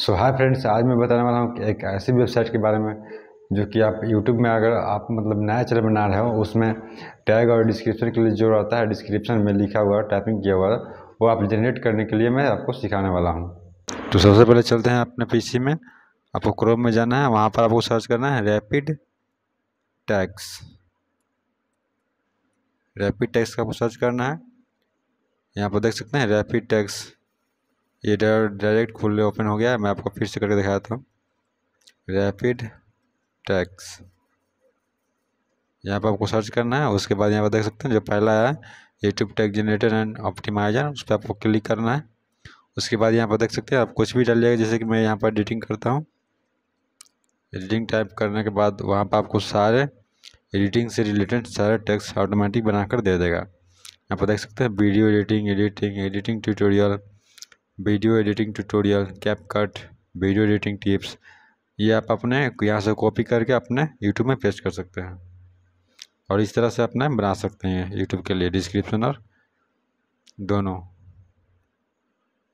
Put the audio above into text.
सो hi friends आज मैं बताने वाला हूँ एक ऐसी वेबसाइट के बारे में जो कि आप यूट्यूब में अगर आप मतलब नया चैनल बना रहे हो उसमें टैग और डिस्क्रिप्शन के लिए जो रहता है डिस्क्रिप्शन में लिखा हुआ टाइपिंग किया हुआ वो आप जनरेट करने के लिए मैं आपको सिखाने वाला हूँ तो सबसे पहले चलते हैं अपने पी में आपको क्रोम में जाना है वहाँ पर आपको सर्च करना है रैपिड टैक्स रैपिड टैक्स का आपको सर्च करना है यहाँ पर देख सकते हैं रैपिड टैक्स ये डायरेक्ट खुल ओपन हो गया है मैं आपको फिर से करके दिखाता हूँ रैपिड टैक्स यहाँ पर आपको सर्च करना है उसके बाद यहाँ पर देख सकते हैं जो पहला है YouTube tags generator and optimizer उस पर आपको क्लिक करना है उसके बाद यहाँ पर देख सकते हैं आप कुछ भी डालिएगा जैसे कि मैं यहाँ पर एडिटिंग करता हूँ एडिटिंग टाइप करने के बाद वहाँ पर आपको सारे एडिटिंग से रिलेटेड सारे टैक्स ऑटोमेटिक बनाकर दे देगा यहाँ पर देख सकते हैं video editing editing editing tutorial video editing tutorial CapCut video editing tips ये आप अपने यहाँ से कॉपी करके अपने यूट्यूब में पेस्ट कर सकते हैं और इस तरह से अपने बना सकते हैं यूट्यूब के लिए डिस्क्रिप्शन और दोनों